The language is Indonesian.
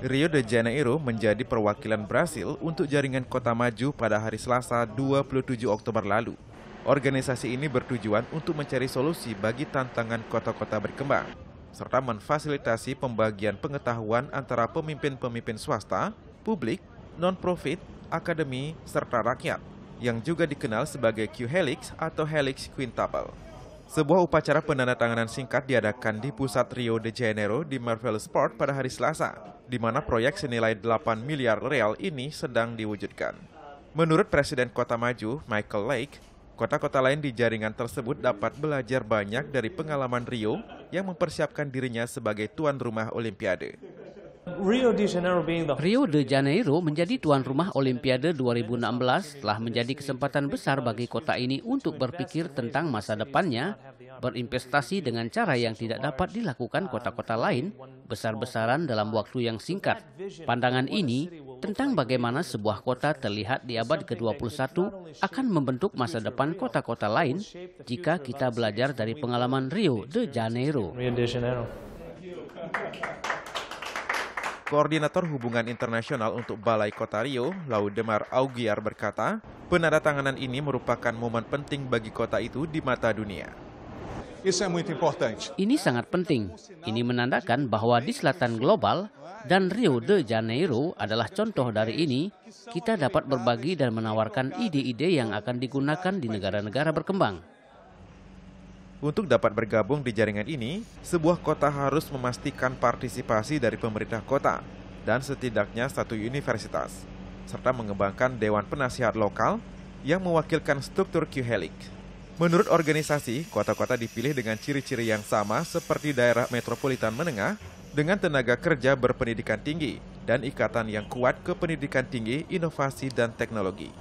Rio de Janeiro menjadi perwakilan Brasil untuk jaringan Kota Maju pada hari Selasa 27 Oktober lalu. Organisasi ini bertujuan untuk mencari solusi bagi tantangan kota-kota berkembang, serta memfasilitasi pembagian pengetahuan antara pemimpin-pemimpin swasta, publik, non-profit, akademi, serta rakyat, yang juga dikenal sebagai Q-Helix atau Helix Quintuple. Sebuah upacara penandatanganan singkat diadakan di pusat Rio de Janeiro di Marvel Sport pada hari Selasa, di mana proyek senilai 8 miliar real ini sedang diwujudkan. Menurut Presiden Kota Maju, Michael Lake, kota-kota lain di jaringan tersebut dapat belajar banyak dari pengalaman Rio yang mempersiapkan dirinya sebagai tuan rumah Olimpiade. Rio de Janeiro menjadi tuan rumah Olimpiade 2016 telah menjadi kesempatan besar bagi kota ini untuk berpikir tentang masa depannya, berinvestasi dengan cara yang tidak dapat dilakukan kota-kota lain besar-besaran dalam waktu yang singkat. Pandangan ini tentang bagaimana sebuah kota terlihat di abad ke-21 akan membentuk masa depan kota-kota lain jika kita belajar dari pengalaman Rio de Janeiro. Rio de Janeiro. Koordinator Hubungan Internasional untuk Balai Kota Rio, Laudemar Augiar berkata, penandatanganan ini merupakan momen penting bagi kota itu di mata dunia. Ini sangat penting. Ini menandakan bahwa di selatan global dan Rio de Janeiro adalah contoh dari ini, kita dapat berbagi dan menawarkan ide-ide yang akan digunakan di negara-negara berkembang. Untuk dapat bergabung di jaringan ini, sebuah kota harus memastikan partisipasi dari pemerintah kota dan setidaknya satu universitas, serta mengembangkan dewan penasihat lokal yang mewakilkan struktur Q-Helix. Menurut organisasi, kota-kota dipilih dengan ciri-ciri yang sama seperti daerah metropolitan menengah dengan tenaga kerja berpendidikan tinggi dan ikatan yang kuat ke pendidikan tinggi, inovasi, dan teknologi.